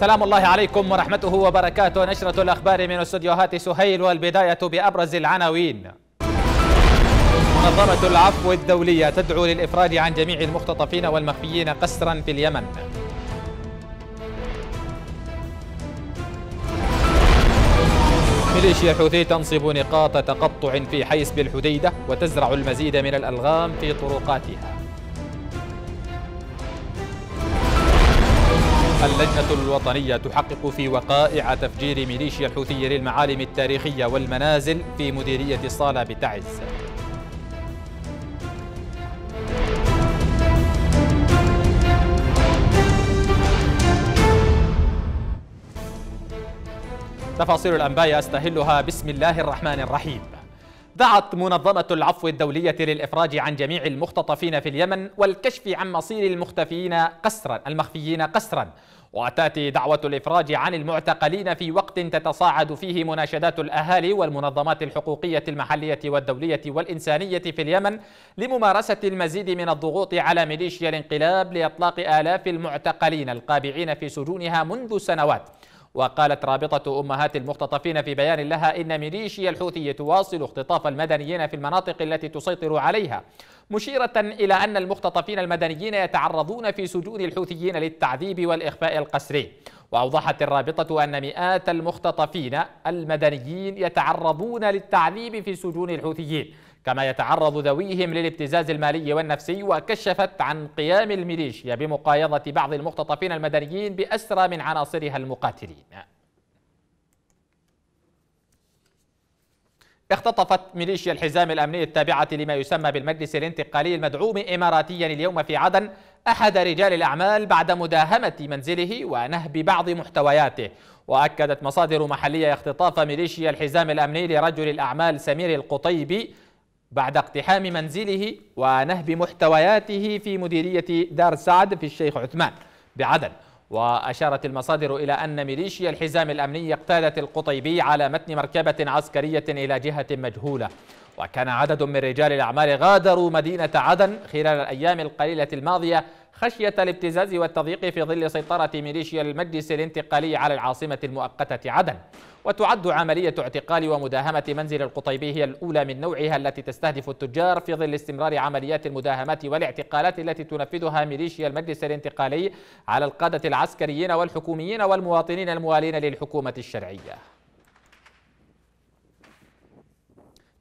سلام الله عليكم ورحمته وبركاته نشرة الأخبار من استديوهات سهيل والبداية بأبرز العناوين منظمة العفو الدولية تدعو للإفراج عن جميع المختطفين والمخفيين قسرا في اليمن ميليشيا حوثي تنصب نقاط تقطع في حيس بالحديدة وتزرع المزيد من الألغام في طرقاتها اللجنة الوطنية تحقق في وقائع تفجير ميليشيا الحوثي للمعالم التاريخية والمنازل في مديرية صالة بتعز تفاصيل الأنباء أستهلها بسم الله الرحمن الرحيم دعت منظمة العفو الدولية للإفراج عن جميع المختطفين في اليمن والكشف عن مصير المختفيين قسرا المخفيين قسرا وتأتي دعوة الإفراج عن المعتقلين في وقت تتصاعد فيه مناشدات الأهالي والمنظمات الحقوقية المحلية والدولية والإنسانية في اليمن لممارسة المزيد من الضغوط على ميليشيا الانقلاب لإطلاق آلاف المعتقلين القابعين في سجونها منذ سنوات وقالت رابطة أمهات المختطفين في بيان لها إن ميليشيا الحوثي تواصل اختطاف المدنيين في المناطق التي تسيطر عليها مشيرة إلى أن المختطفين المدنيين يتعرضون في سجون الحوثيين للتعذيب والإخفاء القسري وأوضحت الرابطة أن مئات المختطفين المدنيين يتعرضون للتعذيب في سجون الحوثيين كما يتعرض ذويهم للابتزاز المالي والنفسي وكشفت عن قيام الميليشيا بمقايضة بعض المختطفين المدنيين بأسرى من عناصرها المقاتلين اختطفت ميليشيا الحزام الأمني التابعة لما يسمى بالمجلس الانتقالي المدعوم إماراتيا اليوم في عدن أحد رجال الأعمال بعد مداهمة منزله ونهب بعض محتوياته وأكدت مصادر محلية اختطاف ميليشيا الحزام الأمني لرجل الأعمال سمير القطيبي بعد اقتحام منزله ونهب محتوياته في مديرية دار سعد في الشيخ عثمان بعدن وأشارت المصادر إلى أن ميليشيا الحزام الأمني اقتادت القطيبي على متن مركبة عسكرية إلى جهة مجهولة وكان عدد من رجال الأعمال غادروا مدينة عدن خلال الأيام القليلة الماضية خشية الابتزاز والتضييق في ظل سيطرة ميليشيا المجلس الانتقالي على العاصمة المؤقتة عدن وتعد عملية اعتقال ومداهمة منزل القطيبي هي الأولى من نوعها التي تستهدف التجار في ظل استمرار عمليات المداهمات والاعتقالات التي تنفذها ميليشيا المجلس الانتقالي على القادة العسكريين والحكوميين والمواطنين الموالين للحكومة الشرعية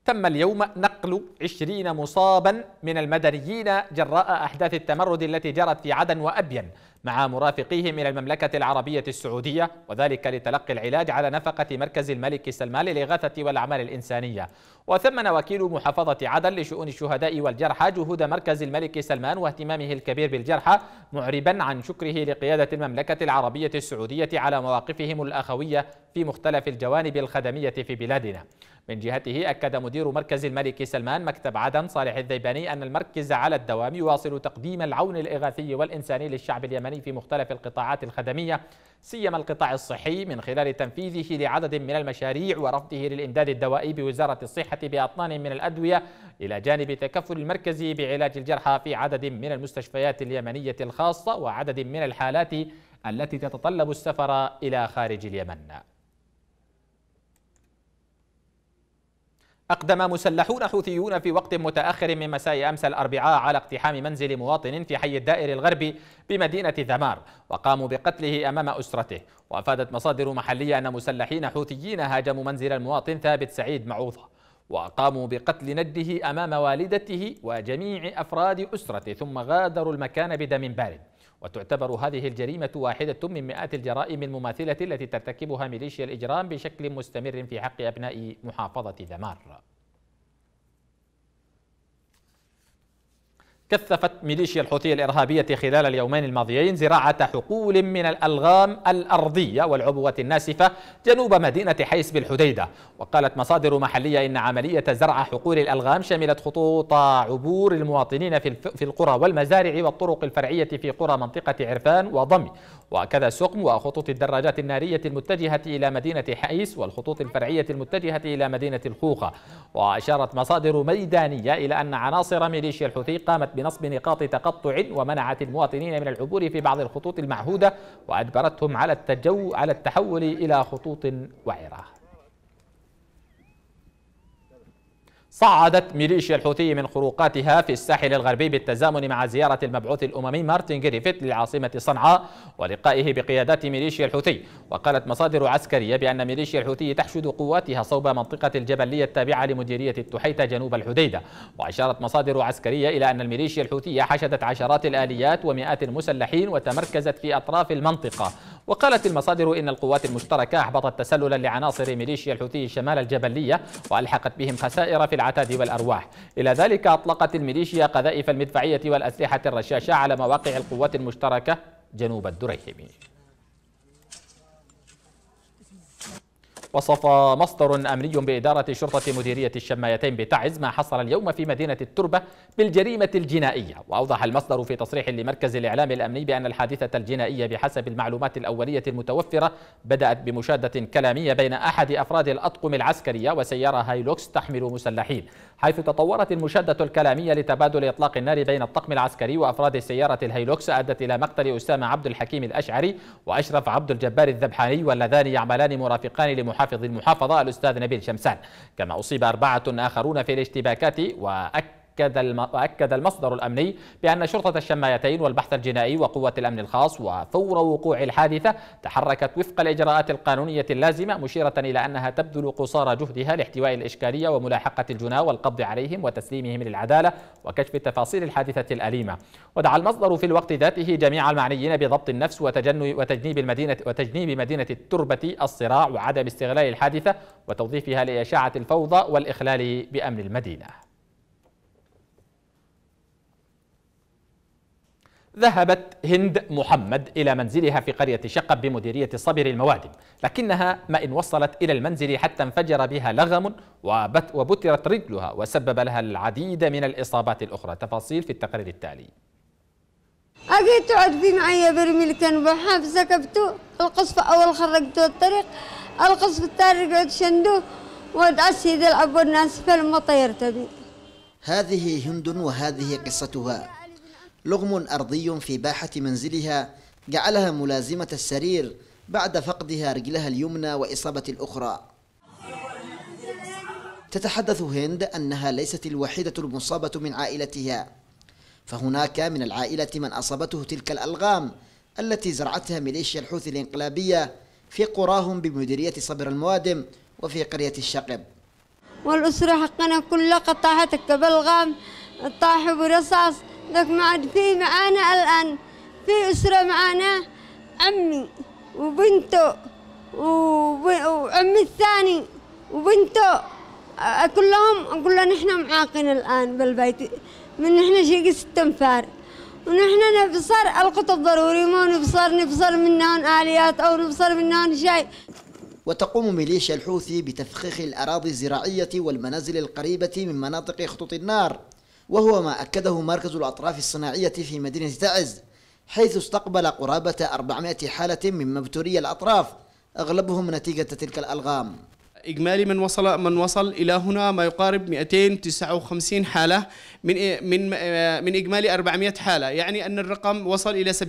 تم اليوم نقل 20 مصابا من المدنيين جراء أحداث التمرد التي جرت في عدن وأبين مع مرافقيهم إلى المملكة العربية السعودية وذلك لتلقي العلاج على نفقة مركز الملك سلمان للإغاثة والأعمال الإنسانية وثمن وكيل محافظة عدن لشؤون الشهداء والجرحى جهود مركز الملك سلمان واهتمامه الكبير بالجرحى معربا عن شكره لقيادة المملكة العربية السعودية على مواقفهم الأخوية في مختلف الجوانب الخدمية في بلادنا من جهته أكد مدير مركز الملك سلمان مكتب عدن صالح الذيباني أن المركز على الدوام يواصل تقديم العون الإغاثي والإنساني للشعب اليمني في مختلف القطاعات الخدمية سيما القطاع الصحي من خلال تنفيذه لعدد من المشاريع ورفضه للإمداد الدوائي بوزارة الصحة بأطنان من الأدوية إلى جانب تكفل المركز بعلاج الجرحى في عدد من المستشفيات اليمنية الخاصة وعدد من الحالات التي تتطلب السفر إلى خارج اليمن أقدم مسلحون حوثيون في وقت متأخر من مساء أمس الأربعاء على اقتحام منزل مواطن في حي الدائر الغربي بمدينة ذمار وقاموا بقتله أمام أسرته وأفادت مصادر محلية أن مسلحين حوثيين هاجموا منزل المواطن ثابت سعيد معوضة وقاموا بقتل نده أمام والدته وجميع أفراد أسرته ثم غادروا المكان بدم بارد وتعتبر هذه الجريمة واحدة من مئات الجرائم المماثلة التي ترتكبها ميليشيا الإجرام بشكل مستمر في حق أبناء محافظة ذمار كثفت ميليشيا الحوثية الإرهابية خلال اليومين الماضيين زراعة حقول من الألغام الأرضية والعبوة الناسفة جنوب مدينة حيس بالحديدة وقالت مصادر محلية إن عملية زرع حقول الألغام شملت خطوط عبور المواطنين في القرى والمزارع والطرق الفرعية في قرى منطقة عرفان وضمي وكذا سقم وخطوط الدراجات النارية المتجهة إلى مدينة حيس والخطوط الفرعية المتجهة إلى مدينة الخوخة وأشارت مصادر ميدانية إلى أن عناصر ميليشيا الحوثي قامت بنصب نقاط تقطع ومنعت المواطنين من العبور في بعض الخطوط المعهودة وأجبرتهم على التجو على التحول إلى خطوط وعرة صعدت ميليشيا الحوثي من خروقاتها في الساحل الغربي بالتزامن مع زيارة المبعوث الأممي مارتن جريفيت للعاصمة صنعاء ولقائه بقيادات ميليشيا الحوثي وقالت مصادر عسكرية بأن ميليشيا الحوثي تحشد قواتها صوب منطقة الجبلية التابعة لمديرية التحيتة جنوب الحديدة وأشارت مصادر عسكرية إلى أن الميليشيا الحوثية حشدت عشرات الآليات ومئات المسلحين وتمركزت في أطراف المنطقة وقالت المصادر إن القوات المشتركة أحبطت تسللا لعناصر ميليشيا الحوثي الشمال الجبلية وألحقت بهم خسائر في العتاد والأرواح إلى ذلك أطلقت الميليشيا قذائف المدفعية والأسلحة الرشاشة على مواقع القوات المشتركة جنوب الدريهمي وصف مصدر أمني بإدارة شرطة مديرية الشمايتين بتعز ما حصل اليوم في مدينة التربة بالجريمة الجنائية وأوضح المصدر في تصريح لمركز الإعلام الأمني بأن الحادثة الجنائية بحسب المعلومات الأولية المتوفرة بدأت بمشادة كلامية بين أحد أفراد الأطقم العسكرية وسيارة هايلوكس تحمل مسلحين حيث تطورت المشادة الكلامية لتبادل إطلاق النار بين الطقم العسكري وأفراد سيارة الهيلوكس أدت إلى مقتل أسامة عبد الحكيم الأشعري وأشرف عبد الجبار الذبحاني واللذان يعملان مرافقان لمحافظ المحافظة الأستاذ نبيل شمسان كما أصيب أربعة آخرون في الاشتباكات وأكد أكد وأكد المصدر الأمني بأن شرطة الشمايتين والبحث الجنائي وقوة الأمن الخاص وفور وقوع الحادثة تحركت وفق الإجراءات القانونية اللازمة مشيرة إلى أنها تبذل قصارى جهدها لاحتواء الإشكالية وملاحقة الجناة والقبض عليهم وتسليمهم للعدالة وكشف تفاصيل الحادثة الأليمة ودعا المصدر في الوقت ذاته جميع المعنيين بضبط النفس وتجنيب المدينة وتجنيب مدينة التربة الصراع وعدم استغلال الحادثة وتوظيفها لإشاعة الفوضى والإخلال بأمن المدينة ذهبت هند محمد إلى منزلها في قرية شقب بمديرية صبر الموادم لكنها ما إن وصلت إلى المنزل حتى انفجر بها لغم وبترت رجلها وسبب لها العديد من الإصابات الأخرى تفاصيل في التقرير التالي أجيت تقعد في معي برميل كان بحاف سكبتو القصف أول خرجتو الطريق القصف الثاني قعد شندوه وأسيد العبو الناس في المطير تبي هذه هند وهذه قصتها لغم أرضي في باحة منزلها جعلها ملازمة السرير بعد فقدها رجلها اليمنى وإصابة الأخرى تتحدث هند أنها ليست الوحيدة المصابة من عائلتها فهناك من العائلة من أصابته تلك الألغام التي زرعتها ميليشيا الحوثي الإنقلابية في قراهم بمديرية صبر الموادم وفي قرية الشقب والأسرة حقنا كلها قطعت كبلغام طاحوا برصاص لك ما عاد في معانا الآن في أسرة معانا عمي وبنته وعمي الثاني وبنته كلهم أقول لهم نحن معاقين الآن بالبيت من نحن شيء ست أنفار ونحن نبصر القطب ضروري ما نبصر نبصر منهم آليات أو نبصر منهم شيء وتقوم ميليشيا الحوثي بتفخيخ الأراضي الزراعية والمنازل القريبة من مناطق خطوط النار وهو ما أكده مركز الأطراف الصناعية في مدينة تعز حيث استقبل قرابة 400 حالة من مبتوري الأطراف أغلبهم نتيجة تلك الألغام إجمالي من وصل من وصل إلى هنا ما يقارب 259 حالة من من آه، من إجمالي 400 حالة، يعني أن الرقم وصل إلى 70% 70%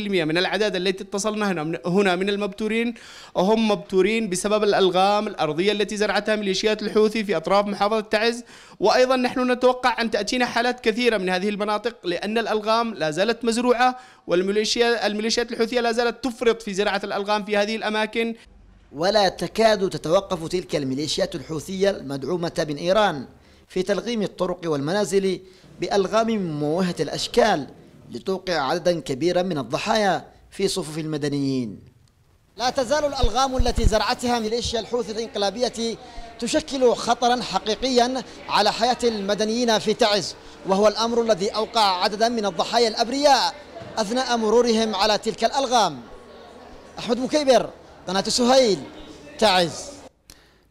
من الأعداد التي اتصلنا هنا هنا من المبتورين هم مبتورين بسبب الألغام الأرضية التي زرعتها ميليشيات الحوثي في أطراف محافظة تعز، وأيضا نحن نتوقع أن تأتينا حالات كثيرة من هذه المناطق لأن الألغام لا زالت مزروعة والميليشيات الحوثية لا زالت تفرط في زراعة الألغام في هذه الأماكن. ولا تكاد تتوقف تلك الميليشيات الحوثية المدعومة من إيران في تلغيم الطرق والمنازل بألغام موهة الأشكال لتوقع عددا كبيرا من الضحايا في صفوف المدنيين لا تزال الألغام التي زرعتها ميليشيا الحوثي الإنقلابية تشكل خطرا حقيقيا على حياة المدنيين في تعز وهو الأمر الذي أوقع عددا من الضحايا الأبرياء أثناء مرورهم على تلك الألغام أحمد مكيبر قناة سهيل تعز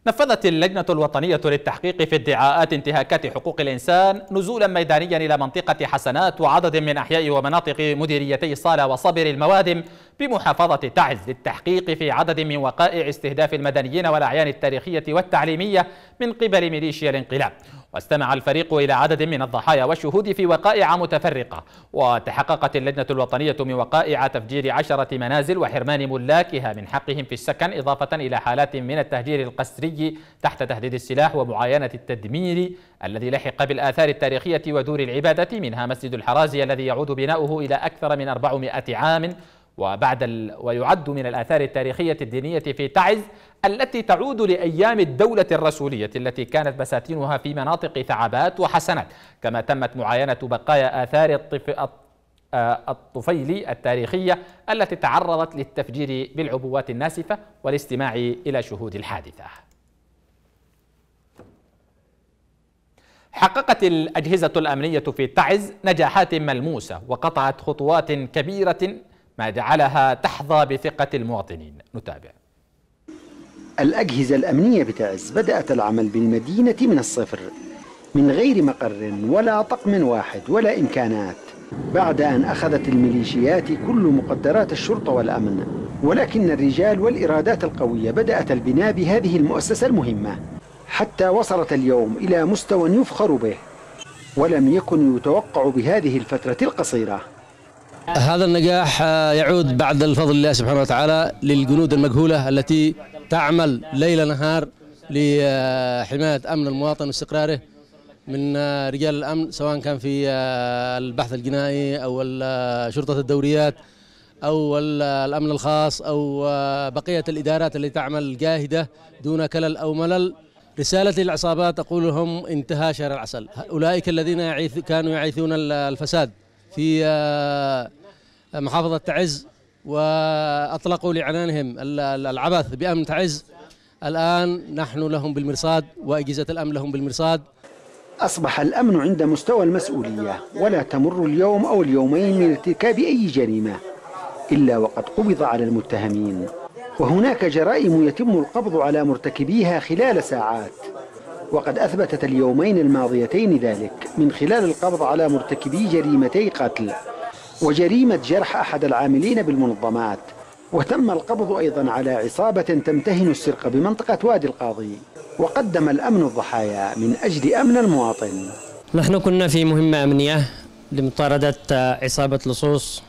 نفذت اللجنة الوطنية للتحقيق في ادعاءات انتهاكات حقوق الإنسان نزولا ميدانيا إلى منطقة حسنات وعدد من أحياء ومناطق مديريتي صالة وصبر الموادم بمحافظة تعز للتحقيق في عدد من وقائع استهداف المدنيين والأعيان التاريخية والتعليمية من قبل ميليشيا الانقلاب واستمع الفريق إلى عدد من الضحايا والشهود في وقائع متفرقة وتحققت اللجنة الوطنية من وقائع تفجير عشرة منازل وحرمان ملاكها من حقهم في السكن إضافة إلى حالات من التهجير القسري تحت تهديد السلاح ومعاينة التدمير الذي لحق بالآثار التاريخية ودور العبادة منها مسجد الحرازي الذي يعود بناؤه إلى أكثر من 400 عام وبعد ال... ويعد من الآثار التاريخية الدينية في تعز التي تعود لأيام الدولة الرسولية التي كانت بساتينها في مناطق ثعبات وحسنات كما تمت معاينة بقايا آثار الطف... آه، الطفيلي التاريخية التي تعرضت للتفجير بالعبوات الناسفة والاستماع إلى شهود الحادثة حققت الأجهزة الأمنية في تعز نجاحات ملموسة وقطعت خطوات كبيرة ما جعلها تحظى بثقة المواطنين نتابع الأجهزة الأمنية بتعز بدأت العمل بالمدينة من الصفر من غير مقر ولا طقم واحد ولا إمكانات بعد أن أخذت الميليشيات كل مقدرات الشرطة والأمن ولكن الرجال والإرادات القوية بدأت البناء بهذه المؤسسة المهمة حتى وصلت اليوم إلى مستوى يفخر به ولم يكن يتوقع بهذه الفترة القصيرة هذا النجاح آه، يعود بعد الفضل الله سبحانه وتعالى للجنود المجهولة التي تعمل ليل نهار لحماية أمن المواطن واستقراره من آه، رجال الأمن سواء كان في آه، البحث الجنائي أو شرطة الدوريات أو الأمن الخاص أو بقية الإدارات التي تعمل جاهدة دون كلل أو ملل رسالتي للعصابات أقول لهم انتهى شهر العسل أولئك الذين يعيث كانوا يعيثون الفساد في محافظة تعز وأطلقوا لعنانهم العبث بأمن تعز الآن نحن لهم بالمرصاد وأجهزة الأمن لهم بالمرصاد أصبح الأمن عند مستوى المسؤولية ولا تمر اليوم أو اليومين من ارتكاب أي جريمة إلا وقد قبض على المتهمين وهناك جرائم يتم القبض على مرتكبيها خلال ساعات وقد أثبتت اليومين الماضيتين ذلك من خلال القبض على مرتكبي جريمتي قتل وجريمة جرح أحد العاملين بالمنظمات وتم القبض أيضا على عصابة تمتهن السرقة بمنطقة وادي القاضي وقدم الأمن الضحايا من أجل أمن المواطن نحن كنا في مهمة أمنية لمطاردة عصابة لصوص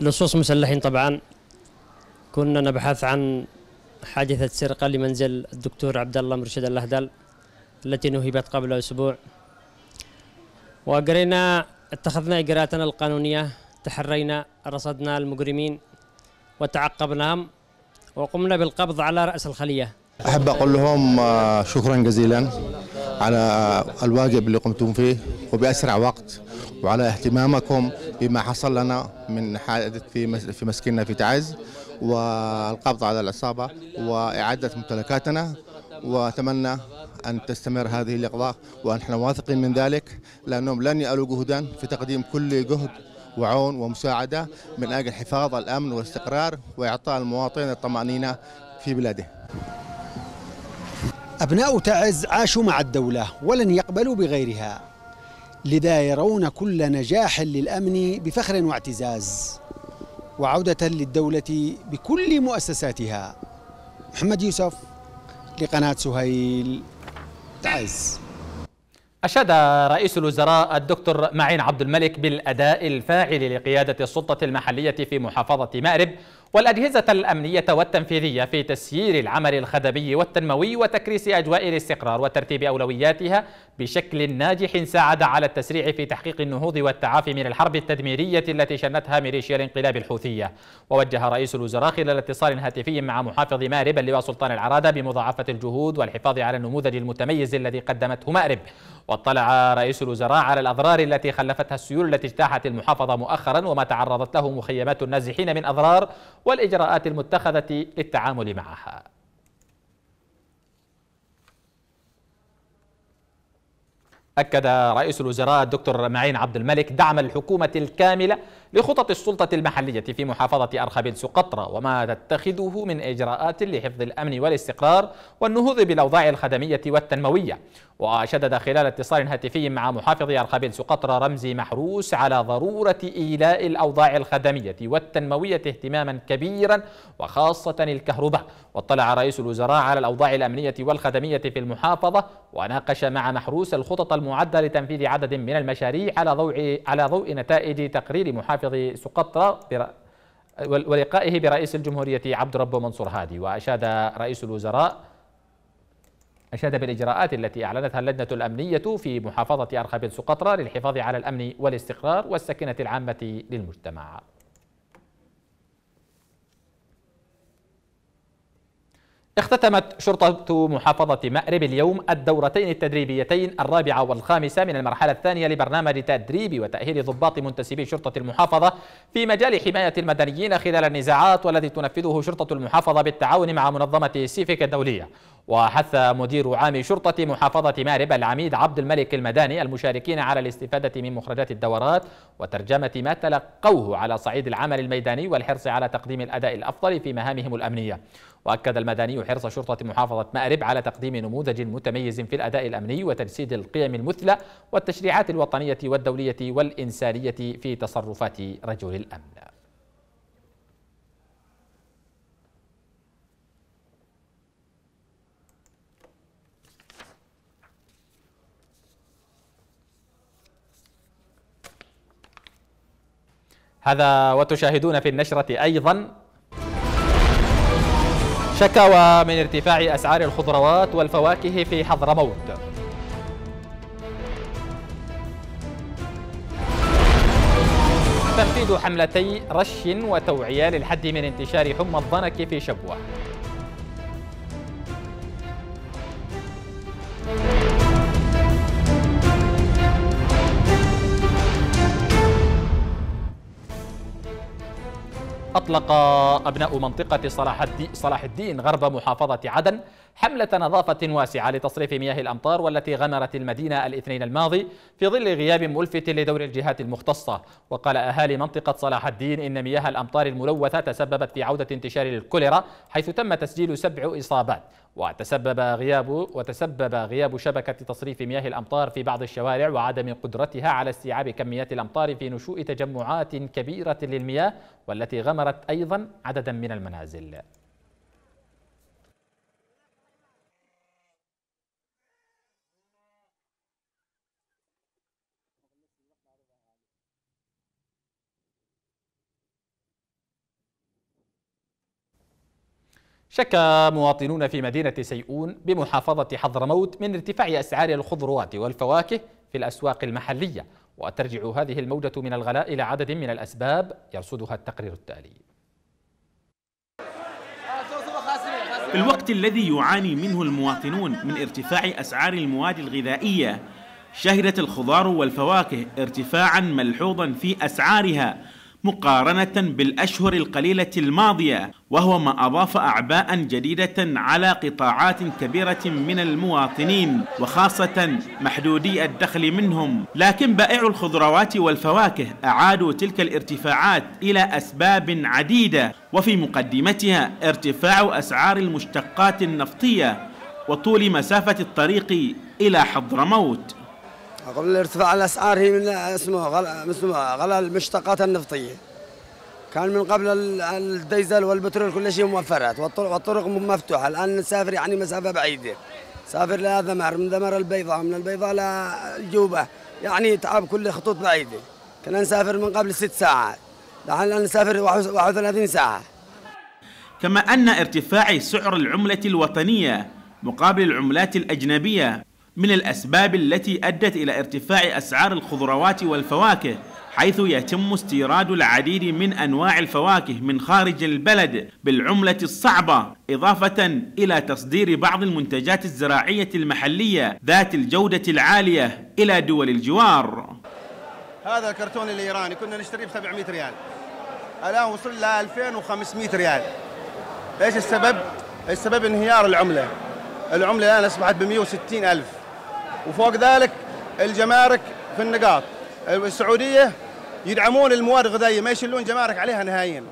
لصوص مسلحين طبعا كنا نبحث عن حادثة سرقة لمنزل الدكتور عبد الله مرشد الأهدل التي نهبت قبل أسبوع وقرينا اتخذنا إجراءاتنا القانونية تحرينا رصدنا المجرمين وتعقبناهم وقمنا بالقبض على رأس الخلية أحب أقول لهم آه، شكرا جزيلا على الواجب اللي قمتم فيه وبأسرع وقت وعلى اهتمامكم بما حصل لنا من حادث في في مسكننا في تعز والقبض على العصابة وإعادة ممتلكاتنا وأتمنى أن تستمر هذه الإقضاء ونحن واثقين من ذلك لأنهم لن يألوا جهدا في تقديم كل جهد وعون ومساعدة من أجل حفاظ الأمن والاستقرار وإعطاء المواطنين الطمأنينة في بلاده أبناء تعز عاشوا مع الدولة ولن يقبلوا بغيرها لذا يرون كل نجاح للأمن بفخر واعتزاز وعودة للدولة بكل مؤسساتها محمد يوسف لقناة سهيل تعز أشاد رئيس الوزراء الدكتور معين عبد الملك بالأداء الفاعل لقيادة السلطة المحلية في محافظة مأرب والأجهزة الأمنية والتنفيذية في تسيير العمل الخدمي والتنموي وتكريس أجواء الاستقرار وترتيب أولوياتها بشكل ناجح ساعد على التسريع في تحقيق النهوض والتعافي من الحرب التدميرية التي شنتها ميليشيا الانقلاب الحوثية ووجه رئيس الوزراء خلال اتصال هاتفي مع محافظ مأرب اللواء سلطان العرادة بمضاعفة الجهود والحفاظ على النموذج المتميز الذي قدمته مأرب واطلع رئيس الوزراء على الأضرار التي خلفتها السيول التي اجتاحت المحافظة مؤخرا وما تعرضت له مخيمات النازحين من أضرار والإجراءات المتخذة للتعامل معها أكد رئيس الوزراء الدكتور معين عبد الملك دعم الحكومة الكاملة لخطط السلطة المحلية في محافظة أرخبيل سقطرى وما تتخذه من إجراءات لحفظ الأمن والاستقرار والنهوض بالأوضاع الخدمية والتنموية وشدد خلال اتصال هاتفي مع محافظ أرخبيل سقطرى رمزي محروس على ضرورة إيلاء الأوضاع الخدمية والتنموية اهتماما كبيرا وخاصة الكهرباء واطلع رئيس الوزراء على الأوضاع الأمنية والخدمية في المحافظة وناقش مع محروس الخطط المعدة لتنفيذ عدد من المشاريع على ضوء على ضوء نتائج تقرير محافظ الحافظ سقطرة ولقائه برئيس الجمهورية عبد ربه منصور هادي وأشاد رئيس الوزراء أشاد بالإجراءات التي أعلنتها اللجنة الأمنية في محافظة أرخبيل سقطرى للحفاظ على الأمن والاستقرار والسكنة العامة للمجتمع اختتمت شرطة محافظة مأرب اليوم الدورتين التدريبيتين الرابعة والخامسة من المرحلة الثانية لبرنامج تدريب وتأهيل ضباط منتسبي شرطة المحافظة في مجال حماية المدنيين خلال النزاعات والذي تنفذه شرطة المحافظة بالتعاون مع منظمة سيفيك الدولية وحث مدير عام شرطة محافظة مارب العميد عبد الملك المداني المشاركين على الاستفادة من مخرجات الدورات وترجمة ما تلقوه على صعيد العمل الميداني والحرص على تقديم الأداء الأفضل في مهامهم الأمنية وأكد المدني حرص شرطة محافظة مأرب على تقديم نموذج متميز في الأداء الأمني وتجسيد القيم المثلى والتشريعات الوطنية والدولية والإنسانية في تصرفات رجل الأمن هذا وتشاهدون في النشرة أيضا شكاوى من ارتفاع أسعار الخضروات والفواكه في حضرموت تنفيذ حملتي رش وتوعية للحد من انتشار حمى الضنك في شبوة أطلق أبناء منطقة صلاح الدين غرب محافظة عدن حملة نظافة واسعة لتصريف مياه الأمطار والتي غمرت المدينة الاثنين الماضي في ظل غياب ملفت لدور الجهات المختصة وقال أهالي منطقة صلاح الدين إن مياه الأمطار الملوثة تسببت في عودة انتشار الكوليرا حيث تم تسجيل سبع إصابات وتسبب غياب وتسبب غياب شبكة تصريف مياه الأمطار في بعض الشوارع وعدم قدرتها على استيعاب كميات الأمطار في نشوء تجمعات كبيرة للمياه والتي غمرت أيضا عددا من المنازل شك مواطنون في مدينة سيئون بمحافظة حضرموت من ارتفاع أسعار الخضروات والفواكه في الأسواق المحلية وترجع هذه الموجة من الغلاء إلى عدد من الأسباب يرصدها التقرير التالي في الوقت الذي يعاني منه المواطنون من ارتفاع أسعار المواد الغذائية شهدت الخضار والفواكه ارتفاعا ملحوظا في أسعارها مقارنة بالأشهر القليلة الماضية وهو ما أضاف أعباء جديدة على قطاعات كبيرة من المواطنين وخاصة محدودي الدخل منهم لكن بائع الخضروات والفواكه أعادوا تلك الارتفاعات إلى أسباب عديدة وفي مقدمتها ارتفاع أسعار المشتقات النفطية وطول مسافة الطريق إلى حضرموت قبل ارتفاع الاسعار هي من اسمه غلاء اسمه غلاء المشتقات النفطيه كان من قبل الديزل والبترول كل شيء موفرات والطرق مفتوحه الان نسافر يعني مسافه بعيده سافر لذمر من ذمر البيضاء من البيضاء لجوبه يعني تعب كل خطوط بعيده كنا نسافر من قبل ست ساعات الان نسافر 31 ساعه كما ان ارتفاع سعر العمله الوطنيه مقابل العملات الاجنبيه من الاسباب التي ادت الى ارتفاع اسعار الخضروات والفواكه حيث يتم استيراد العديد من انواع الفواكه من خارج البلد بالعمله الصعبه اضافه الى تصدير بعض المنتجات الزراعيه المحليه ذات الجوده العاليه الى دول الجوار. هذا الكرتون الايراني كنا نشتريه ب 700 ريال. الان وصل ل 2500 ريال. ايش السبب؟ السبب انهيار العمله. العمله الان اصبحت ب 160 الف. وفوق ذلك الجمارك في النقاط السعوديه يدعمون المواد الغذائيه ما يشلون جمارك عليها نهائيا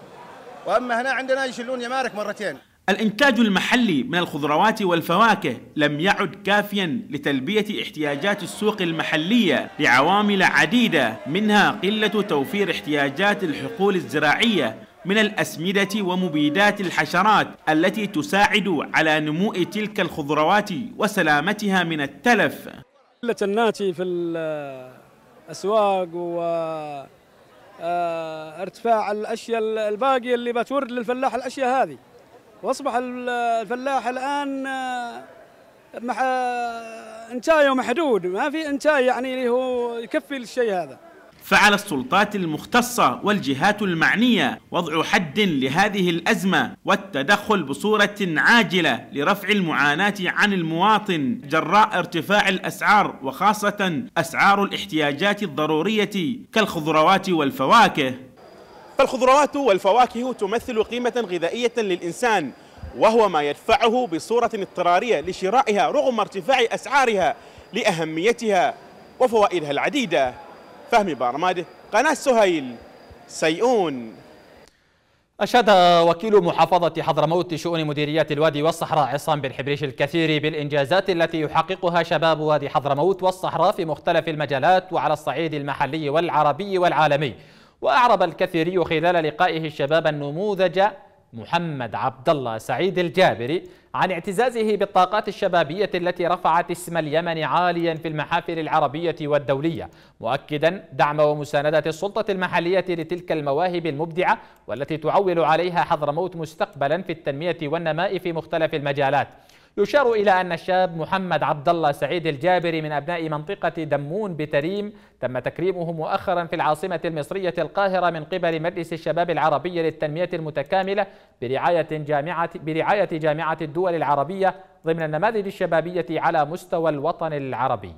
واما هنا عندنا يشلون جمارك مرتين الانتاج المحلي من الخضروات والفواكه لم يعد كافيا لتلبيه احتياجات السوق المحليه لعوامل عديده منها قله توفير احتياجات الحقول الزراعيه من الأسمدة ومبيدات الحشرات التي تساعد على نمو تلك الخضروات وسلامتها من التلف قلة الناتي في الأسواق و آه، ارتفاع الأشياء الباقية اللي بتورد للفلاح الأشياء هذه وأصبح الفلاح الآن آه، مح... آه، انتاجه محدود ما في انتاج يعني اللي هو يكفي للشيء هذا فعلى السلطات المختصة والجهات المعنية وضع حد لهذه الأزمة والتدخل بصورة عاجلة لرفع المعاناة عن المواطن جراء ارتفاع الأسعار وخاصة أسعار الاحتياجات الضرورية كالخضروات والفواكه فالخضروات والفواكه تمثل قيمة غذائية للإنسان وهو ما يدفعه بصورة اضطرارية لشرائها رغم ارتفاع أسعارها لأهميتها وفوائدها العديدة فهمي برماده قناة سهيل سيئون أشاد وكيل محافظة حضرموت شؤون مديريات الوادي والصحراء عصام بن حبريش الكثير بالإنجازات التي يحققها شباب وادي حضرموت والصحراء في مختلف المجالات وعلى الصعيد المحلي والعربي والعالمي وأعرب الكثيري خلال لقائه الشباب النموذج محمد عبد الله سعيد الجابري عن اعتزازه بالطاقات الشبابية التي رفعت اسم اليمن عاليا في المحافل العربية والدولية مؤكدا دعم ومساندة السلطة المحلية لتلك المواهب المبدعة والتي تعول عليها حضرموت مستقبلا في التنمية والنماء في مختلف المجالات يشار إلى أن الشاب محمد عبد الله سعيد الجابري من أبناء منطقة دمون بتريم تم تكريمه مؤخرا في العاصمة المصرية القاهرة من قبل مجلس الشباب العربي للتنمية المتكاملة برعاية جامعة, برعاية جامعة الدول العربية ضمن النماذج الشبابية على مستوى الوطن العربي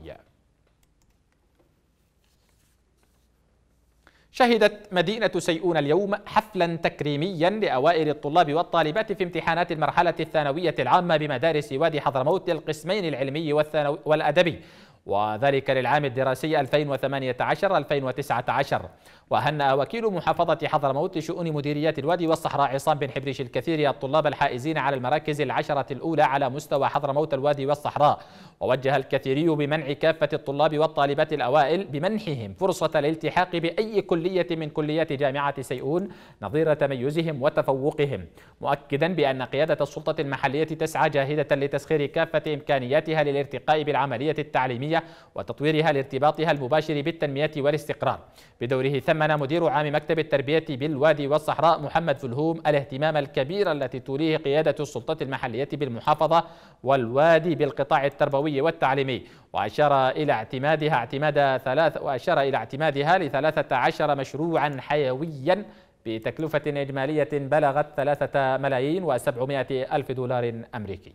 شهدت مدينة سيئون اليوم حفلا تكريميا لأوائل الطلاب والطالبات في امتحانات المرحلة الثانوية العامة بمدارس وادي حضرموت للقسمين العلمي والأدبي وذلك للعام الدراسي 2018-2019 وهنأ وكيل محافظة حضرموت لشؤون مديريات الوادي والصحراء عصام بن حبريش الكثير الطلاب الحائزين على المراكز العشرة الأولى على مستوى حضرموت الوادي والصحراء ووجه الكثيري بمنع كافة الطلاب والطالبات الأوائل بمنحهم فرصة الالتحاق بأي كلية من كليات جامعة سيئون نظير تميزهم وتفوقهم مؤكدا بأن قيادة السلطة المحلية تسعى جاهدة لتسخير كافة إمكانياتها للارتقاء بالعملية التعليمية وتطويرها لارتباطها المباشر بالتنمية والاستقرار بدوره ثم ثمن مدير عام مكتب التربية بالوادي والصحراء محمد فلهوم الاهتمام الكبير التي توليه قيادة السلطات المحلية بالمحافظة والوادي بالقطاع التربوي والتعليمي وأشار إلى اعتمادها اعتماد ثلاث وأشار إلى اعتمادها لثلاثة عشر مشروعا حيويا بتكلفة إجمالية بلغت ثلاثة ملايين وسبعمائة ألف دولار أمريكي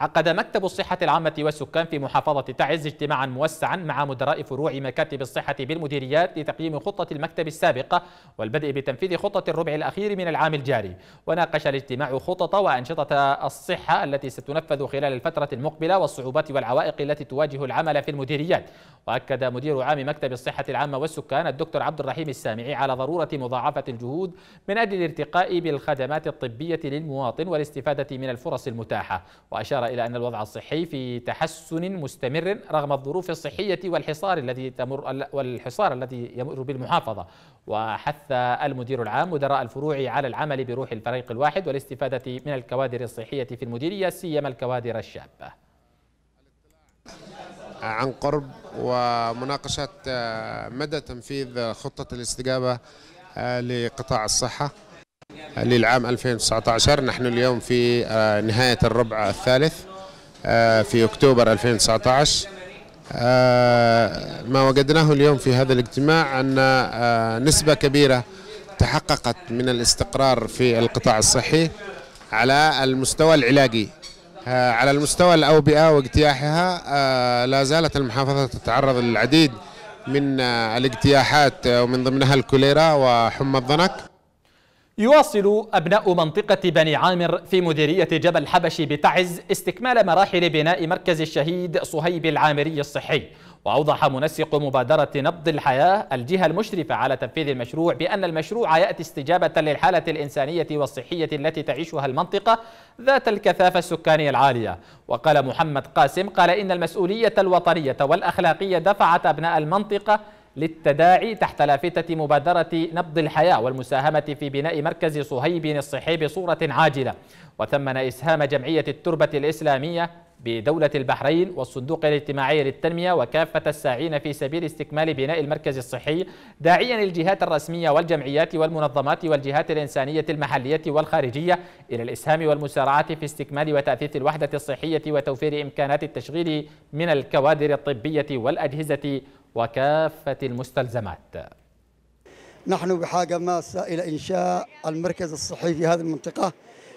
عقد مكتب الصحة العامة والسكان في محافظة تعز اجتماعا موسعا مع مدراء فروع مكاتب الصحة بالمديريات لتقييم خطة المكتب السابقة والبدء بتنفيذ خطة الربع الأخير من العام الجاري وناقش الاجتماع خطط وأنشطة الصحة التي ستنفذ خلال الفترة المقبلة والصعوبات والعوائق التي تواجه العمل في المديريات وأكد مدير عام مكتب الصحة العامة والسكان الدكتور عبد الرحيم السامعي على ضرورة مضاعفة الجهود من أجل الارتقاء بالخدمات الطبية للمواطن والاستفادة من الفرص المتاحة وأشار إلى أن الوضع الصحي في تحسن مستمر رغم الظروف الصحية والحصار الذي تمر والحصار الذي يمر بالمحافظة وحث المدير العام مدراء الفروع على العمل بروح الفريق الواحد والاستفادة من الكوادر الصحية في المديرية سيما الكوادر الشابة عن قرب ومناقشة آه، مدى تنفيذ خطة الاستجابة آه، لقطاع الصحة للعام 2019 نحن اليوم في آه، نهاية الربع الثالث آه، في أكتوبر 2019 آه، ما وجدناه اليوم في هذا الاجتماع أن نسبة كبيرة تحققت من الاستقرار في القطاع الصحي على المستوى العلاجي على المستوى الأوبئة واجتياحها لا زالت المحافظة تتعرض للعديد من الاجتياحات ومن ضمنها الكوليرا وحمى الضنك يواصل أبناء منطقة بني عامر في مديرية جبل حبشي بتعز استكمال مراحل بناء مركز الشهيد صهيب العامري الصحي وأوضح منسق مبادرة نبض الحياة الجهة المشرفة على تنفيذ المشروع بأن المشروع يأتي استجابة للحالة الإنسانية والصحية التي تعيشها المنطقة ذات الكثافة السكانية العالية وقال محمد قاسم قال إن المسؤولية الوطنية والأخلاقية دفعت أبناء المنطقة للتداعي تحت لافتة مبادرة نبض الحياة والمساهمة في بناء مركز صهيب الصحي بصورة عاجلة وثمن إسهام جمعية التربة الإسلامية بدولة البحرين والصندوق الاجتماعي للتنمية وكافة الساعين في سبيل استكمال بناء المركز الصحي داعيا الجهات الرسمية والجمعيات والمنظمات والجهات الإنسانية المحلية والخارجية إلى الإسهام والمسارعة في استكمال وتأثيث الوحدة الصحية وتوفير إمكانات التشغيل من الكوادر الطبية والأجهزة وكافة المستلزمات نحن بحاجة ماسة إلى إنشاء المركز الصحي في هذه المنطقة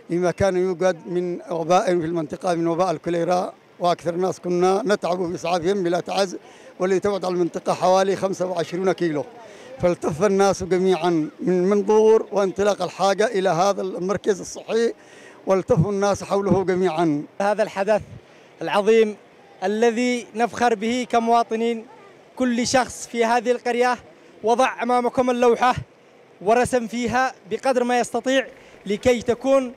لما كان يوجد من وباء في المنطقة من وباء الكوليرا وأكثر الناس كنا نتعب في إسعافهم بلا تعز واللي تبعد على المنطقة حوالي 25 كيلو فالتف الناس جميعا من منظور وانطلاق الحاجة إلى هذا المركز الصحي والتف الناس حوله جميعا هذا الحدث العظيم الذي نفخر به كمواطنين كل شخص في هذه القرية وضع أمامكم اللوحة ورسم فيها بقدر ما يستطيع لكي تكون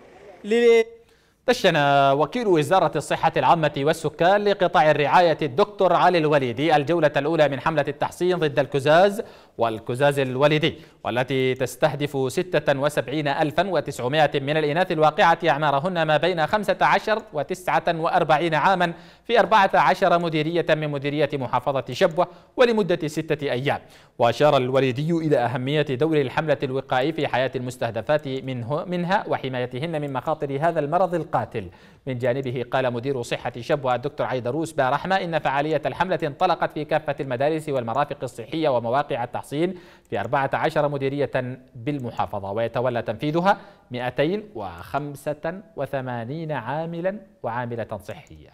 دشن وكيل وزارة الصحة العامة والسكان لقطاع الرعاية الدكتور علي الوليدي الجولة الأولى من حملة التحصين ضد الكزاز والكزاز الوليدي والتي تستهدف 76900 من الإناث الواقعة أعمارهن ما بين 15 و 49 عاما في 14 مديرية من مديرية محافظة شبوة ولمدة ستة أيام وأشار الوليدي إلى أهمية دور الحملة الوقائي في حياة المستهدفات منه منها وحمايتهن من مخاطر هذا المرض القاتل القاتل من جانبه قال مدير صحة شبوة الدكتور عيدروس بارحمة إن فعالية الحملة انطلقت في كافة المدارس والمرافق الصحية ومواقع التحصين في 14 مديرية بالمحافظة ويتولى تنفيذها 285 عاملا وعاملة صحية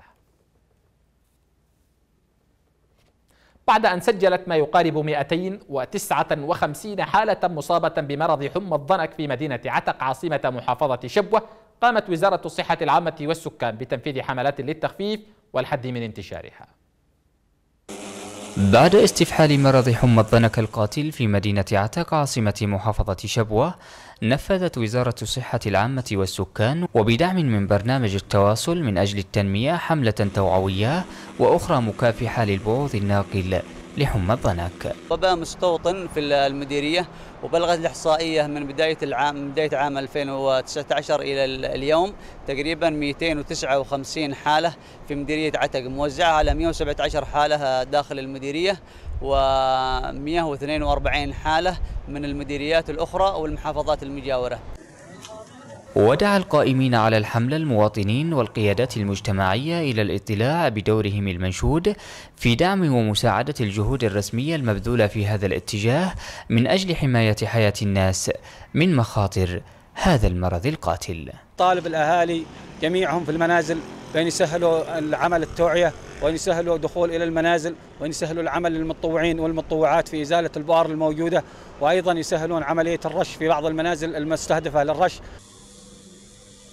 بعد أن سجلت ما يقارب 259 حالة مصابة بمرض حمى الضنك في مدينة عتق عاصمة محافظة شبوة قامت وزارة الصحة العامة والسكان بتنفيذ حملات للتخفيف والحد من انتشارها بعد استفحال مرض حمى الضنك القاتل في مدينة عتق عاصمة محافظة شبوة نفذت وزارة الصحة العامة والسكان وبدعم من برنامج التواصل من أجل التنمية حملة توعوية وأخرى مكافحة للبعوض الناقل لحمى الضنك طبعا مستوطن في المديرية وبلغت الإحصائية من بداية العام من بداية عام 2019 إلى اليوم تقريبا 259 حالة في مديرية عتق موزعة على 117 حالة داخل المديرية و 142 حالة من المديريات الأخرى والمحافظات المجاورة ودعا القائمين على الحملة المواطنين والقيادات المجتمعية إلى الاطلاع بدورهم المنشود في دعم ومساعدة الجهود الرسمية المبذولة في هذا الاتجاه من أجل حماية حياة الناس من مخاطر هذا المرض القاتل طالب الأهالي جميعهم في المنازل بأن يسهلوا العمل التوعية وأن يسهلوا دخول إلى المنازل وأن يسهلوا العمل للمتطوعين والمتطوعات في إزالة البؤر الموجودة وأيضا يسهلون عملية الرش في بعض المنازل المستهدفة للرش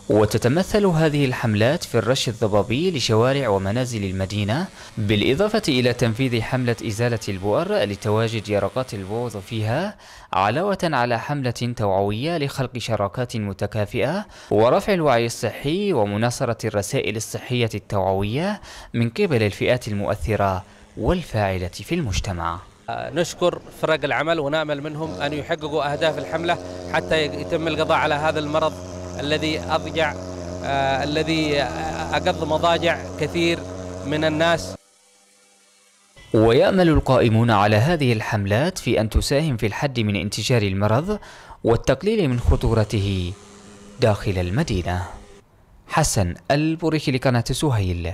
وتتمثل هذه الحملات في الرش الضبابي لشوارع ومنازل المدينة بالإضافة إلى تنفيذ حملة إزالة البؤر لتواجد يرقات البوظ فيها علاوة على حملة توعوية لخلق شراكات متكافئة ورفع الوعي الصحي ومناصرة الرسائل الصحية التوعوية من قبل الفئات المؤثرة والفاعلة في المجتمع نشكر فرق العمل ونامل منهم أن يحققوا أهداف الحملة حتى يتم القضاء على هذا المرض الذي أضجع آه، الذي أقض مضاجع كثير من الناس ويأمل القائمون على هذه الحملات في أن تساهم في الحد من انتشار المرض والتقليل من خطورته داخل المدينة حسن البريخي لقناة سهيل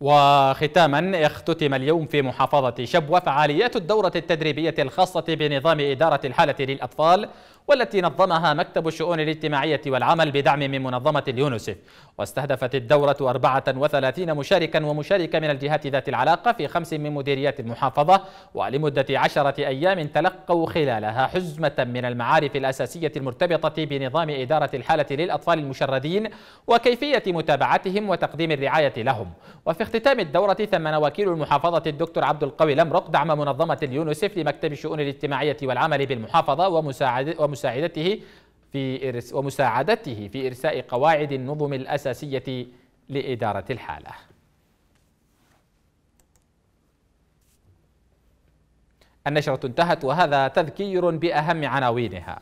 وختاما اختتم اليوم في محافظة شبوة فعاليات الدورة التدريبية الخاصة بنظام إدارة الحالة للأطفال والتي نظمها مكتب الشؤون الاجتماعية والعمل بدعم من منظمة اليونسف واستهدفت الدورة 34 مشاركا ومشاركة من الجهات ذات العلاقة في خمس من مديريات المحافظة ولمدة عشرة أيام تلقوا خلالها حزمة من المعارف الأساسية المرتبطة بنظام إدارة الحالة للأطفال المشردين وكيفية متابعتهم وتقديم الرعاية لهم وفي اختتام الدورة ثمن وكيل المحافظة الدكتور عبد القوي لمرق دعم منظمة اليونسيف لمكتب الشؤون الاجتماعية والعمل بالمحافظة ومساعدته في ومساعدته في إرساء قواعد النظم الأساسية لإدارة الحالة النشرة انتهت وهذا تذكير بأهم عناوينها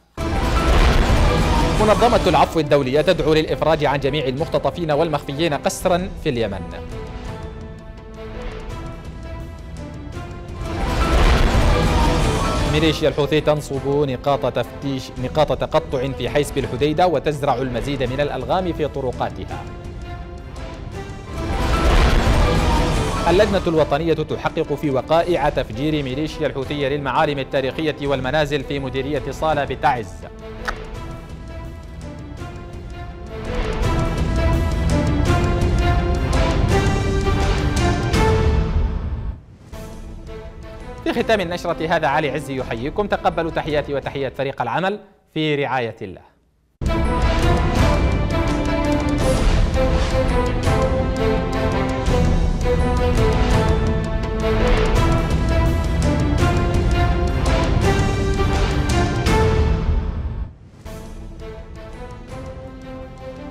منظمة العفو الدولية تدعو للإفراج عن جميع المختطفين والمخفيين قسرا في اليمن ميليشيا الحوثي تنصب نقاط تفتيش نقاط تقطع في حيسب الحديدة وتزرع المزيد من الألغام في طرقاتها اللجنة الوطنية تحقق في وقائع تفجير ميليشيا الحوثية للمعالم التاريخية والمنازل في مديرية صالة بتعز في ختام النشرة هذا علي عزي يحييكم تقبلوا تحياتي وتحيات فريق العمل في رعاية الله